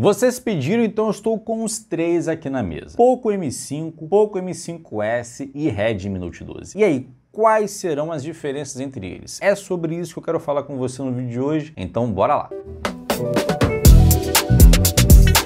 Vocês pediram, então eu estou com os três aqui na mesa. Poco M5, Poco M5S e Redmi Note 12. E aí, quais serão as diferenças entre eles? É sobre isso que eu quero falar com você no vídeo de hoje, então bora lá.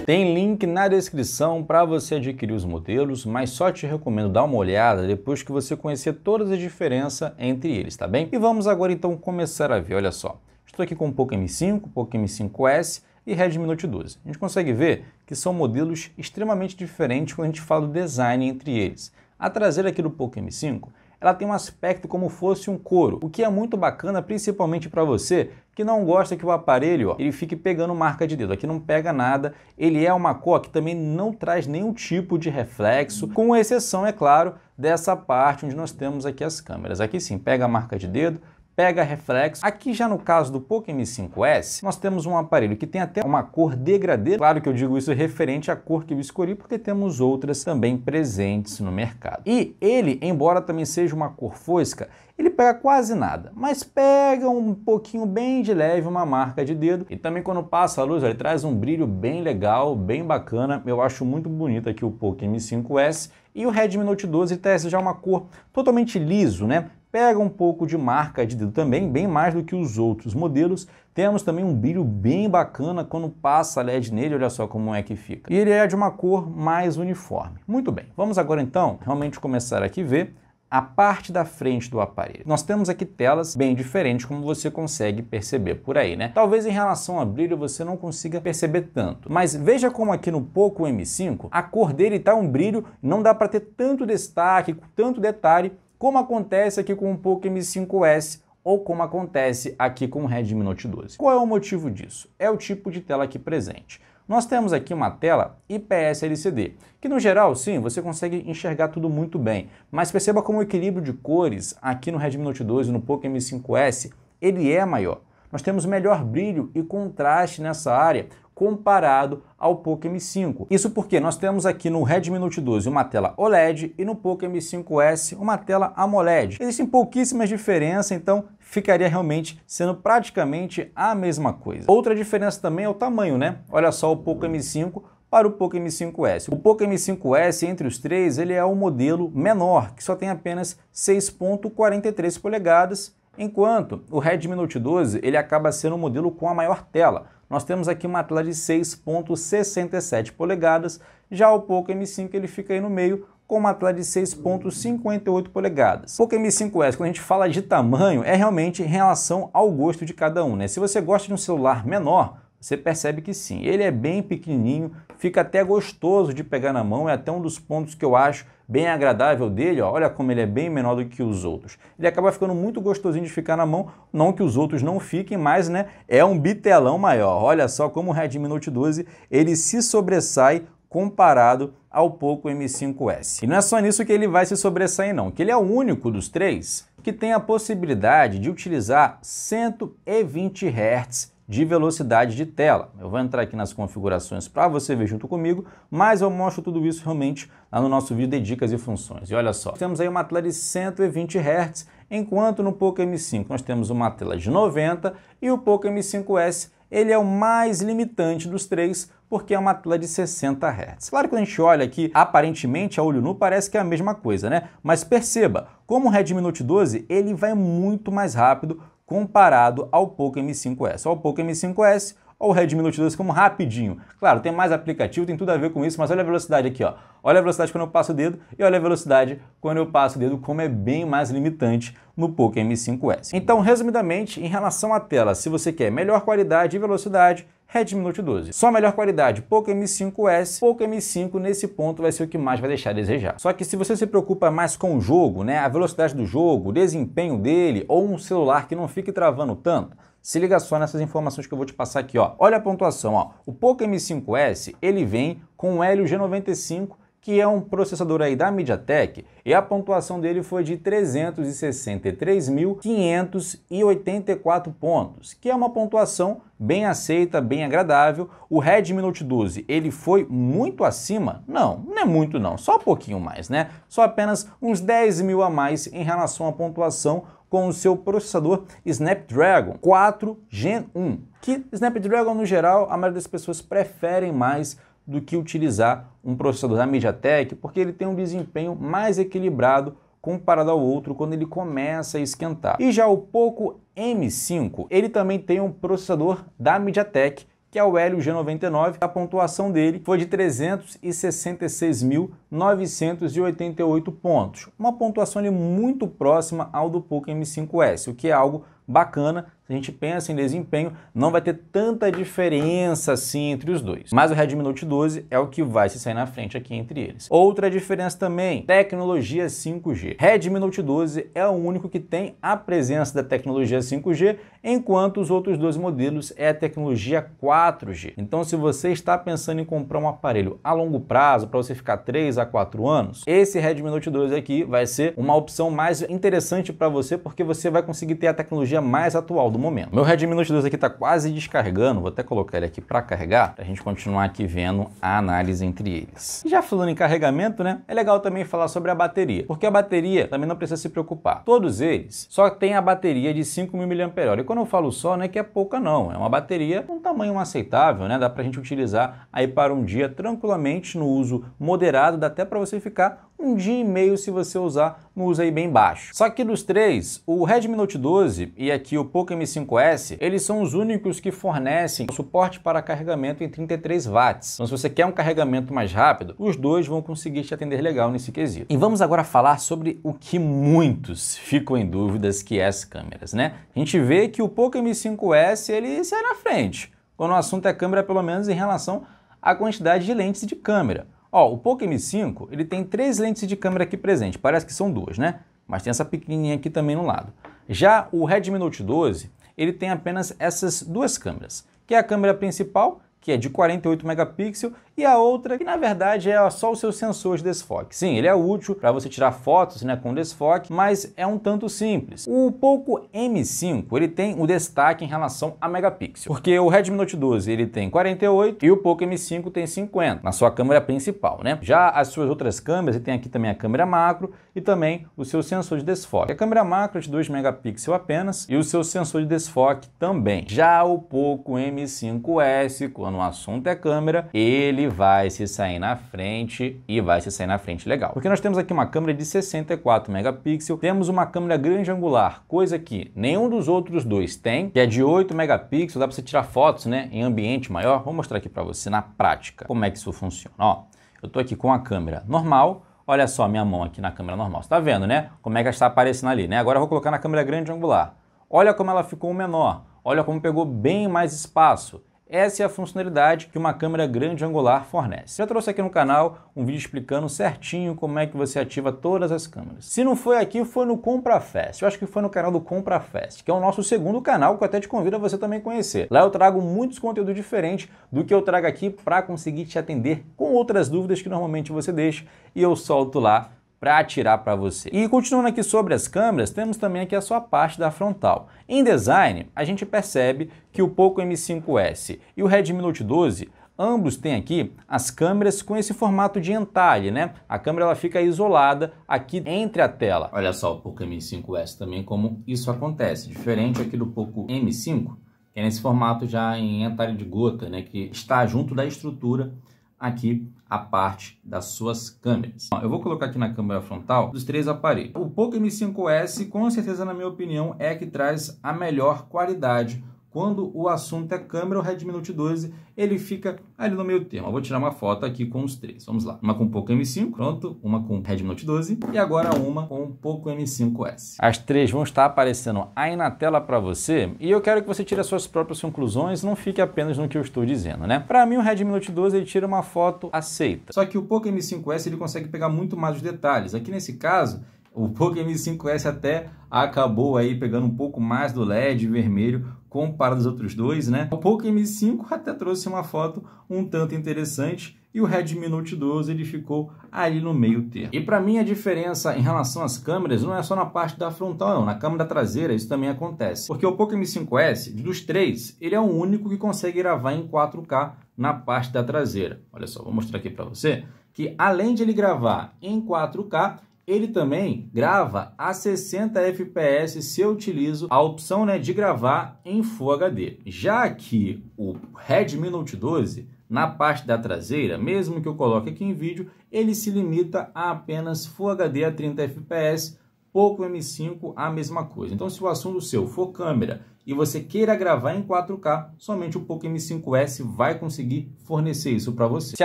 Tem link na descrição para você adquirir os modelos, mas só te recomendo dar uma olhada depois que você conhecer todas as diferenças entre eles, tá bem? E vamos agora então começar a ver, olha só. Estou aqui com o Poco M5, Poco M5S e Redmi Note 12. A gente consegue ver que são modelos extremamente diferentes quando a gente fala do design entre eles. A traseira aqui do Poco M5 ela tem um aspecto como fosse um couro, o que é muito bacana principalmente para você que não gosta que o aparelho ó, ele fique pegando marca de dedo. Aqui não pega nada, ele é uma cor que também não traz nenhum tipo de reflexo, com exceção, é claro, dessa parte onde nós temos aqui as câmeras. Aqui sim, pega a marca de dedo, pega reflexo. Aqui já no caso do Poco M5S, nós temos um aparelho que tem até uma cor degradê. Claro que eu digo isso referente à cor que eu escolhi, porque temos outras também presentes no mercado. E ele, embora também seja uma cor fosca, ele pega quase nada, mas pega um pouquinho bem de leve uma marca de dedo e também quando passa a luz ele traz um brilho bem legal, bem bacana, eu acho muito bonito aqui o Poco M5S e o Redmi Note 12 testa já é uma cor totalmente liso, né? Pega um pouco de marca de dedo também, bem mais do que os outros modelos. Temos também um brilho bem bacana quando passa LED nele, olha só como é que fica. E ele é de uma cor mais uniforme. Muito bem, vamos agora então realmente começar aqui a ver a parte da frente do aparelho. Nós temos aqui telas bem diferentes, como você consegue perceber por aí, né? Talvez em relação a brilho você não consiga perceber tanto, mas veja como aqui no Poco M5, a cor dele tá um brilho, não dá para ter tanto destaque, tanto detalhe como acontece aqui com o Poco M5S ou como acontece aqui com o Redmi Note 12. Qual é o motivo disso? É o tipo de tela aqui presente. Nós temos aqui uma tela IPS LCD, que no geral, sim, você consegue enxergar tudo muito bem, mas perceba como o equilíbrio de cores aqui no Redmi Note 12 e no Poco M5S, ele é maior. Nós temos melhor brilho e contraste nessa área, comparado ao Poco M5. Isso porque nós temos aqui no Redmi Note 12 uma tela OLED e no Poco M5S uma tela AMOLED. Existem pouquíssimas diferenças, então ficaria realmente sendo praticamente a mesma coisa. Outra diferença também é o tamanho, né? Olha só o Poco M5 para o Poco M5S. O Poco M5S, entre os três, ele é o um modelo menor, que só tem apenas 6.43 polegadas, enquanto o Redmi Note 12 ele acaba sendo o um modelo com a maior tela, nós temos aqui uma tela de 6.67 polegadas, já o Poco M5 ele fica aí no meio com uma tela de 6.58 polegadas. Poco M5S, quando a gente fala de tamanho, é realmente em relação ao gosto de cada um. Né? Se você gosta de um celular menor, você percebe que sim, ele é bem pequenininho, fica até gostoso de pegar na mão, é até um dos pontos que eu acho bem agradável dele, ó, olha como ele é bem menor do que os outros. Ele acaba ficando muito gostosinho de ficar na mão, não que os outros não fiquem, mas né, é um bitelão maior. Olha só como o Redmi Note 12, ele se sobressai comparado ao Poco M5S. E não é só nisso que ele vai se sobressair não, que ele é o único dos três que tem a possibilidade de utilizar 120 Hz de velocidade de tela. Eu vou entrar aqui nas configurações para você ver junto comigo, mas eu mostro tudo isso realmente lá no nosso vídeo de dicas e funções. E olha só, temos aí uma tela de 120 Hz, enquanto no Poco M5 nós temos uma tela de 90 e o Poco M5S ele é o mais limitante dos três, porque é uma tela de 60 Hz. Claro que quando a gente olha aqui, aparentemente a olho nu parece que é a mesma coisa, né? Mas perceba, como o Redmi Note 12, ele vai muito mais rápido comparado ao Poco M5S. Ao Poco M5S ou o Redmi Note 2 como rapidinho. Claro, tem mais aplicativo, tem tudo a ver com isso, mas olha a velocidade aqui, ó. Olha a velocidade quando eu passo o dedo e olha a velocidade quando eu passo o dedo, como é bem mais limitante no Poco M5S. Então, resumidamente, em relação à tela, se você quer melhor qualidade e velocidade, Redmi Note 12. Só melhor qualidade, Poco M5S, Poco M5 nesse ponto vai ser o que mais vai deixar a desejar. Só que se você se preocupa mais com o jogo, né, a velocidade do jogo, o desempenho dele ou um celular que não fique travando tanto, se liga só nessas informações que eu vou te passar aqui, ó. Olha a pontuação, ó. O Poco M5S, ele vem com o Helio G95 que é um processador aí da MediaTek, e a pontuação dele foi de 363.584 pontos, que é uma pontuação bem aceita, bem agradável. O Redmi Note 12, ele foi muito acima? Não, não é muito não, só um pouquinho mais, né? Só apenas uns 10 mil a mais em relação à pontuação com o seu processador Snapdragon 4 Gen 1, que Snapdragon no geral a maioria das pessoas preferem mais do que utilizar um processador da MediaTek, porque ele tem um desempenho mais equilibrado comparado ao outro quando ele começa a esquentar. E já o Poco M5, ele também tem um processador da MediaTek, que é o Helio G99. A pontuação dele foi de 366.988 pontos. Uma pontuação ali muito próxima ao do Poco M5S, o que é algo bacana, se a gente pensa em desempenho, não vai ter tanta diferença assim entre os dois. Mas o Redmi Note 12 é o que vai se sair na frente aqui entre eles. Outra diferença também, tecnologia 5G. Redmi Note 12 é o único que tem a presença da tecnologia 5G, enquanto os outros dois modelos é a tecnologia 4G. Então se você está pensando em comprar um aparelho a longo prazo, para você ficar 3 a 4 anos, esse Redmi Note 12 aqui vai ser uma opção mais interessante para você, porque você vai conseguir ter a tecnologia mais atual do momento. Meu Redmi Note 2 aqui está quase descarregando, vou até colocar ele aqui para carregar, para a gente continuar aqui vendo a análise entre eles. já falando em carregamento, né, é legal também falar sobre a bateria, porque a bateria também não precisa se preocupar. Todos eles só tem a bateria de 5.000 mAh. E quando eu falo só, não é que é pouca não, é uma bateria com um tamanho aceitável, né, dá para a gente utilizar aí para um dia tranquilamente no uso moderado, dá até para você ficar um dia e meio se você usar no uso aí bem baixo. Só que dos três, o Redmi Note 12 e aqui o Poco M5S, eles são os únicos que fornecem suporte para carregamento em 33 watts. Então se você quer um carregamento mais rápido, os dois vão conseguir te atender legal nesse quesito. E vamos agora falar sobre o que muitos ficam em dúvidas que é as câmeras, né? A gente vê que o Poco M5S ele sai na frente, quando o assunto é câmera pelo menos em relação à quantidade de lentes de câmera. Ó, o Poco M5, ele tem três lentes de câmera aqui presente, parece que são duas, né? Mas tem essa pequenininha aqui também no lado. Já o Redmi Note 12, ele tem apenas essas duas câmeras, que é a câmera principal que é de 48 megapixels, e a outra que na verdade é só o seu sensor de desfoque. Sim, ele é útil para você tirar fotos né, com desfoque, mas é um tanto simples. O Poco M5 ele tem o um destaque em relação a megapixel, porque o Redmi Note 12 ele tem 48 e o Poco M5 tem 50 na sua câmera principal, né? Já as suas outras câmeras, ele tem aqui também a câmera macro e também o seu sensor de desfoque. A câmera macro é de 2 megapixels apenas e o seu sensor de desfoque também. Já o Poco M5S, quando no assunto é câmera, ele vai se sair na frente e vai se sair na frente legal. Porque nós temos aqui uma câmera de 64 megapixels, temos uma câmera grande angular, coisa que nenhum dos outros dois tem, que é de 8 megapixels, dá para você tirar fotos né, em ambiente maior. Vou mostrar aqui para você na prática como é que isso funciona. Ó, eu estou aqui com a câmera normal, Olha só minha mão aqui na câmera normal. Você tá vendo, né? Como é que ela está aparecendo ali, né? Agora eu vou colocar na câmera grande angular. Olha como ela ficou menor. Olha como pegou bem mais espaço. Essa é a funcionalidade que uma câmera grande angular fornece. Já trouxe aqui no canal um vídeo explicando certinho como é que você ativa todas as câmeras. Se não foi aqui, foi no CompraFest. Eu acho que foi no canal do CompraFest, que é o nosso segundo canal que eu até te convido a você também conhecer. Lá eu trago muitos conteúdos diferentes do que eu trago aqui para conseguir te atender com outras dúvidas que normalmente você deixa e eu solto lá para atirar para você. E continuando aqui sobre as câmeras, temos também aqui a sua parte da frontal. Em design, a gente percebe que o Poco M5S e o Redmi Note 12 Ambos têm aqui as câmeras com esse formato de entalhe, né? A câmera ela fica isolada aqui entre a tela. Olha só o Poco M5S também como isso acontece. Diferente aqui do Poco M5, que é nesse formato já em entalhe de gota, né? Que está junto da estrutura aqui a parte das suas câmeras. Eu vou colocar aqui na câmera frontal dos três aparelhos. O Poco M5S, com certeza, na minha opinião, é que traz a melhor qualidade quando o assunto é câmera, o Redmi Note 12, ele fica ali no meio termo. Eu vou tirar uma foto aqui com os três. Vamos lá. Uma com Poco M5, pronto. Uma com Redmi Note 12 e agora uma com Poco M5S. As três vão estar aparecendo aí na tela para você e eu quero que você tire as suas próprias conclusões, não fique apenas no que eu estou dizendo, né? Para mim, o Redmi Note 12 ele tira uma foto aceita. Só que o Poco M5S ele consegue pegar muito mais os detalhes. Aqui nesse caso, o Poco M5S até acabou aí pegando um pouco mais do LED vermelho, comparado aos outros dois, né? O Poco M5 até trouxe uma foto um tanto interessante e o Redmi Note 12 ele ficou ali no meio termo. E para mim a diferença em relação às câmeras não é só na parte da frontal não, na câmera traseira isso também acontece. Porque o Poco M5S, dos três, ele é o único que consegue gravar em 4K na parte da traseira. Olha só, vou mostrar aqui para você que além de ele gravar em 4K, ele também grava a 60 fps se eu utilizo a opção né, de gravar em Full HD. Já que o Redmi Note 12 na parte da traseira, mesmo que eu coloque aqui em vídeo, ele se limita a apenas Full HD a 30 fps, pouco M5 a mesma coisa. Então se o assunto seu for câmera e você queira gravar em 4K, somente o Poco M5S vai conseguir fornecer isso para você. Se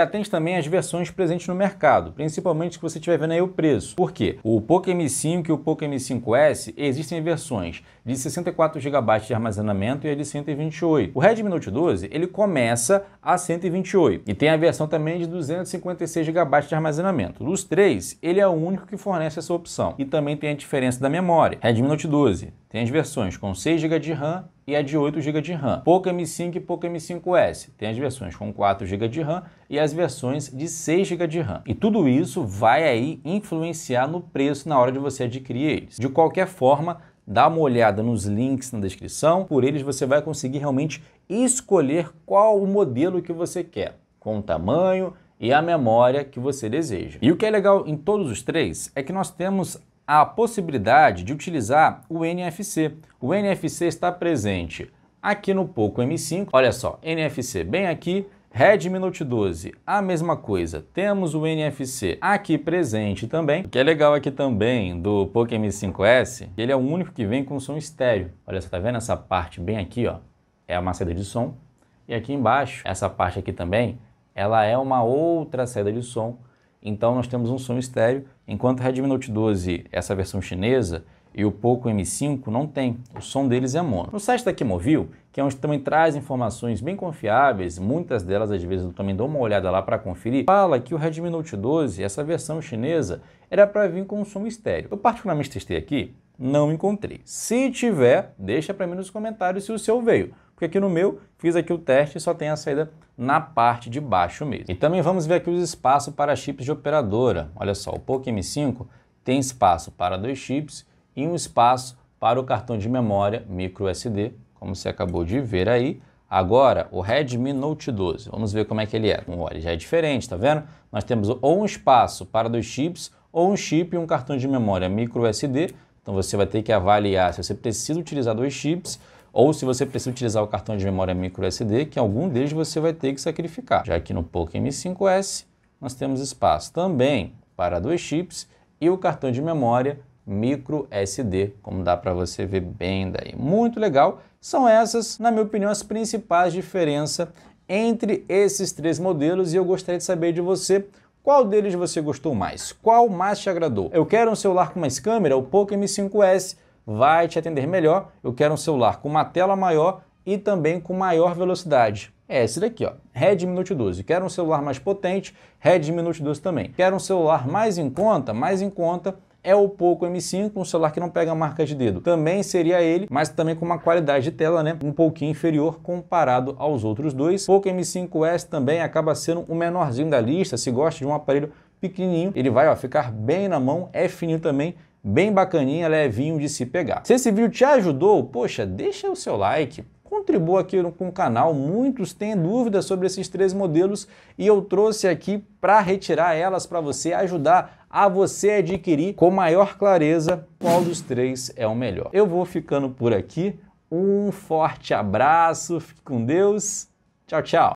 atente também às versões presentes no mercado, principalmente que você estiver vendo aí o preço. Por quê? O Poco M5 e o Poco M5S existem versões de 64 GB de armazenamento e a de 128. O Redmi Note 12, ele começa a 128 e tem a versão também de 256 GB de armazenamento. Os três, ele é o único que fornece essa opção. E também tem a diferença da memória. Redmi Note 12 tem as versões com 6 GB de RAM RAM e a é de 8 GB de RAM. Poco M5 e Poco M5S. Tem as versões com 4 GB de RAM e as versões de 6 GB de RAM. E tudo isso vai aí influenciar no preço na hora de você adquirir eles. De qualquer forma, dá uma olhada nos links na descrição, por eles você vai conseguir realmente escolher qual o modelo que você quer, com o tamanho e a memória que você deseja. E o que é legal em todos os três é que nós temos a possibilidade de utilizar o NFC. O NFC está presente aqui no Poco M5, olha só, NFC bem aqui, Redmi Note 12, a mesma coisa, temos o NFC aqui presente também. O que é legal aqui também do Poco M5S, ele é o único que vem com som estéreo. Olha, você tá vendo essa parte bem aqui, ó? É uma saída de som. E aqui embaixo, essa parte aqui também, ela é uma outra saída de som então nós temos um som estéreo, enquanto o Redmi Note 12, é essa versão chinesa, e o Poco M5 não tem, o som deles é mono. No site da Quimovil, que é onde também traz informações bem confiáveis, muitas delas às vezes eu também dou uma olhada lá para conferir, fala que o Redmi Note 12, essa versão chinesa, era para vir com um som estéreo. Eu particularmente testei aqui, não encontrei. Se tiver, deixa para mim nos comentários se o seu veio porque aqui no meu fiz aqui o teste e só tem a saída na parte de baixo mesmo. E também vamos ver aqui os espaços para chips de operadora. Olha só, o Poco M5 tem espaço para dois chips e um espaço para o cartão de memória micro SD, como você acabou de ver aí. Agora, o Redmi Note 12, vamos ver como é que ele é. Olha, já é diferente, tá vendo? Nós temos ou um espaço para dois chips, ou um chip e um cartão de memória micro SD. Então você vai ter que avaliar se você precisa utilizar dois chips ou se você precisa utilizar o cartão de memória micro SD que algum deles você vai ter que sacrificar. Já que no Poco M5S nós temos espaço também para dois chips e o cartão de memória micro SD, como dá para você ver bem daí. Muito legal. São essas, na minha opinião, as principais diferenças entre esses três modelos e eu gostaria de saber de você qual deles você gostou mais, qual mais te agradou. Eu quero um celular com mais câmera, o Poco M5S, vai te atender melhor. Eu quero um celular com uma tela maior e também com maior velocidade. É esse daqui, ó, Redmi Note 12. Quero um celular mais potente, Redmi Note 12 também. Quero um celular mais em conta, mais em conta, é o Poco M5, um celular que não pega marca de dedo. Também seria ele, mas também com uma qualidade de tela, né, um pouquinho inferior comparado aos outros dois. Poco M5S também acaba sendo o menorzinho da lista, se gosta de um aparelho pequenininho, ele vai ó, ficar bem na mão, é fininho também, bem bacaninha, levinho de se pegar. Se esse vídeo te ajudou, poxa, deixa o seu like, contribua aqui com o canal, muitos têm dúvidas sobre esses três modelos e eu trouxe aqui para retirar elas para você, ajudar a você adquirir com maior clareza qual dos três é o melhor. Eu vou ficando por aqui, um forte abraço, fique com Deus, tchau, tchau!